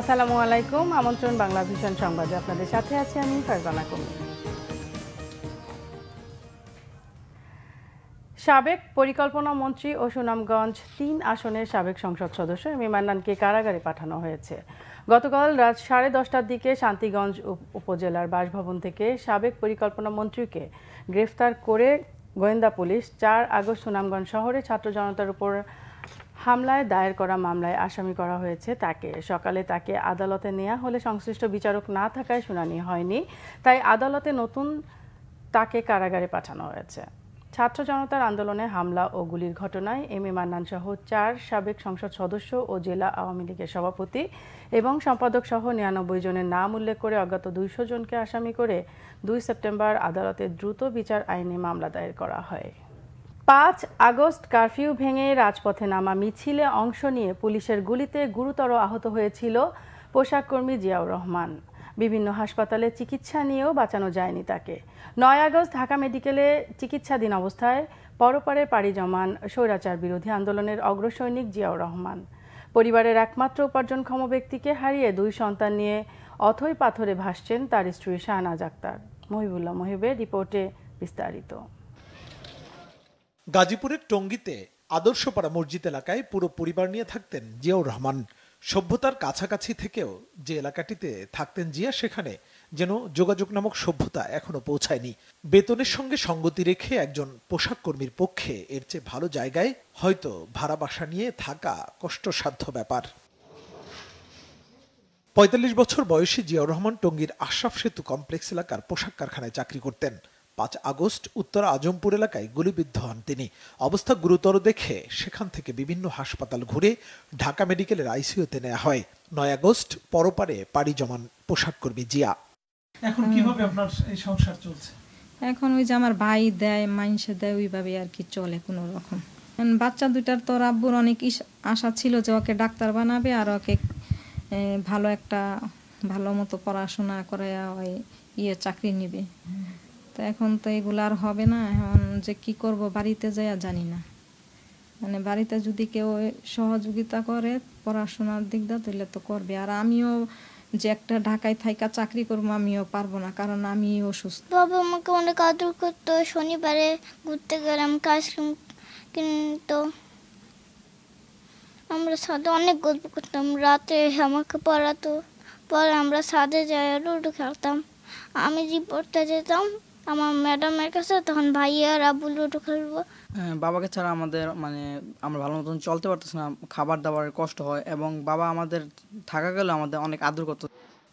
আসসালামু আলাইকুম আমন্ত্রণ বাংলা ভীষণ সংবাদে আপনাদের সাথে আছি আমি ফারজানা কুমি সাবেক পরিকল্পনা মন্ত্রী ও সুনামগঞ্জ তিন আসনের সাবেক সংসদ সদস্য মিমান্নানকে কারাগারে পাঠানো হয়েছে গতকাল রাত সাড়ে দশটার দিকে শান্তিগঞ্জ উপজেলার বাসভবন থেকে সাবেক পরিকল্পনা মন্ত্রীকে গ্রেফতার করে গোয়েন্দা পুলিশ চার আগস্ট সুনামগঞ্জ শহরে ছাত্র জনতার উপর হামলায় দায়ের করা মামলায় আসামি করা হয়েছে তাকে সকালে তাকে আদালতে নেওয়া হলে সংশ্লিষ্ট বিচারক না থাকায় শুনানি হয়নি তাই আদালতে নতুন তাকে কারাগারে পাঠানো হয়েছে ছাত্র জনতার আন্দোলনে হামলা ও গুলির ঘটনায় এম এ মান্নান সহ চার সাবেক সংসদ সদস্য ও জেলা আওয়ামী লীগের সভাপতি এবং সম্পাদক সহ নিরানব্বই জনের নাম উল্লেখ করে অজ্ঞাত দুইশো জনকে আসামি করে দুই সেপ্টেম্বর আদালতে দ্রুত বিচার আইনে মামলা দায়ের করা হয় পাঁচ আগস্ট কারফিউ ভেঙে রাজপথে নামা মিছিলে অংশ নিয়ে পুলিশের গুলিতে গুরুতর আহত হয়েছিল পোশাককর্মী জিয়াউর রহমান বিভিন্ন হাসপাতালে চিকিৎসা নিয়েও বাঁচানো যায়নি তাকে নয় আগস্ট ঢাকা মেডিকেলে চিকিৎসাধীন অবস্থায় পরপারে পাড়ি জমান স্বৈরাচার বিরোধী আন্দোলনের অগ্রসৈনিক জিয়াউর রহমান পরিবারের একমাত্র উপার্জনক্ষম ব্যক্তিকে হারিয়ে দুই সন্তান নিয়ে অথই পাথরে ভাসছেন তার স্ত্রী শাহনাজ আক্তার মহিবুল্লাহ মহিবের রিপোর্টে বিস্তারিত গাজীপুরের টঙ্গীতে আদর্শপাড়া মসজিদ এলাকায় পুরো পরিবার নিয়ে থাকতেন জিয়াউর রহমান সভ্যতার কাছাকাছি থেকেও যে এলাকাটিতে থাকতেন জিয়া সেখানে যেন যোগাযোগ নামক সভ্যতা এখনো পৌঁছায়নি বেতনের সঙ্গে সঙ্গতি রেখে একজন পোশাক কর্মীর পক্ষে এর চেয়ে ভালো জায়গায় হয়তো ভাড়া বাসা নিয়ে থাকা কষ্টসাধ্য ব্যাপার পঁয়তাল্লিশ বছর বয়সী জিয়াউর রহমান টঙ্গীর আশরাফ সেতু কমপ্লেক্স এলাকার পোশাক কারখানায় চাকরি করতেন পাঁচ আগস্ট উত্তর আজমপুর এলাকায় গুলিবিদ্ধ হন তিনি অবস্থা গুরুতর দেখে সেখান থেকে বিভিন্ন হাসপাতাল ঘুরে ঢাকা মেডিকেলের আইসিইউতে নেওয়া হয় নয় আগস্ট পরপারে পাড়ি জমান পোশাক কর্মী জিয়া এখন কিভাবে আপনার এই সংসার চলছে এখন ওই যে আমার ভাই দেয় মাইনসে দেয় ওইভাবে আর কি চলে কোনো রকম বাচ্চা দুইটার তো রাব্বুর অনেক আশা ছিল যে ওকে ডাক্তার বানাবে আর ওকে ভালো একটা ভালো মতো পড়াশোনা করে ওই ইয়ে চাকরি নিবে তো এখন তো এগুলো আর হবে না এখন যে কি করব বাড়িতে যাইয়া জানি না মানে বাড়িতে যদি কেউ সহযোগিতা করে পড়াশোনার দিক দিয়ে তাহলে তো করবে আর আমিও যে একটা ঢাকায় থাইকা চাকরি করবো আমিও পারবো না কারণ আমি অসুস্থ বাবা আমাকে অনেক আদর করতো শনিবারে ঘুরতে গেলাম ক্লাসরুম কিন্তু আমরা সাদে অনেক গল্প করতাম রাতে আমাকে পড়াতো পরে আমরা সাদে যাই লুডো খেলতাম আমি যে পড়তে যেতাম আমার ম্যাডামের কাছে তখন ভাই আর আবুল লুডো খেলবো হ্যাঁ, বাবাকে ছাড়া আমাদের মানে আমরা ভালো মতন চলতে পারতেছি না খাবার দাবারের কষ্ট হয় এবং বাবা আমাদের থাকা গেলে আমাদের অনেক আদর করত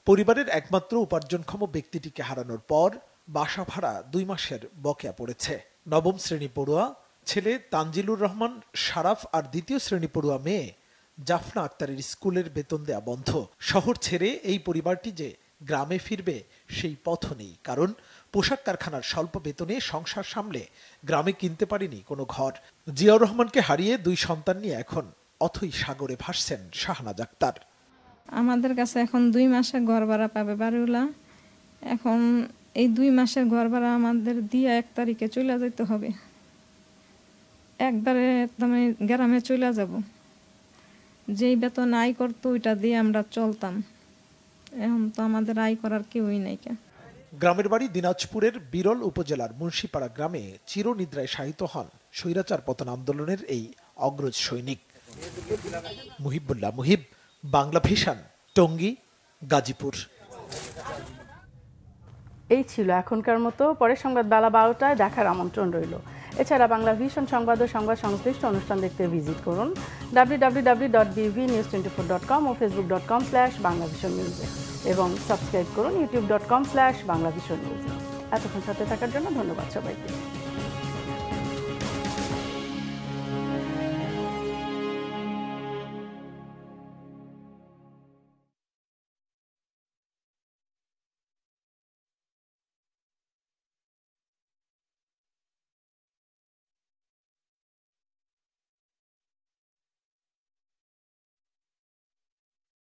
পরিবারের একমাত্র উপার্জনক্ষম ব্যক্তিটিকে হারানোর পর বাসা ভাড়া দুই মাসের বকেয়া পড়েছে নবম শ্রেণী পড়ুয়া ছেলে তানজিলুর রহমান সারাফ আর দ্বিতীয় শ্রেণী পড়ুয়া মেয়ে জাফনা আক্তারের স্কুলের বেতন দেয়া বন্ধ শহর ছেড়ে এই পরিবারটি যে গ্রামে ফিরবে সেই পথ নেই কারণ পোশাক কারখানার স্বল্প বেতনে সংসার সামলে গ্রামে কিনতে পারেনি কোনো ঘর জিয়াউর রহমানকে হারিয়ে দুই সন্তান নিয়ে এখন অথই সাগরে ভাসছেন শাহনাজ আক্তার আমাদের কাছে এখন দুই মাসে ঘর ভাড়া পাবে বাড়িওলা এখন এই দুই মাসের ঘর ভাড়া আমাদের দিয়ে এক তারিখে চলে যেতে হবে একবারে তুমি গ্রামে চলে যাব যেই বেতন আয় করতো ওইটা দিয়ে আমরা চলতাম এখন তো আমাদের আয় করার কেউই নাই কেন গ্রামের বাড়ি দিনাজপুরের বিরল উপজেলার মুন্সিপাড়া গ্রামে চিরনিদ্রায় শায়িত হন স্বৈরাচার পতন আন্দোলনের এই অগ্রজ সৈনিক মুহিবুল্লাহ মুহিব বাংলা ভিশান টঙ্গী গাজীপুর এই ছিল এখনকার মতো পরের সংবাদ বেলা বারোটায় দেখার আমন্ত্রণ রইল এছাড়া বাংলা ভীষণ সংবাদ ও সংবাদ সংশ্লিষ্ট অনুষ্ঠান দেখতে ভিজিট করুন ডাব্লিউ ডাব্লিউ ডাব্লিউ ডট বিভি news twenty four dot com ও Facebook dot com slash Bangla ভীষণ নিউজে এবং সাবস্ক্রাইব করুন YouTube dot com slash Bangla ভীষণ নিউজে এতক্ষণ সাথে থাকার জন্য ধন্যবাদ সবাইকে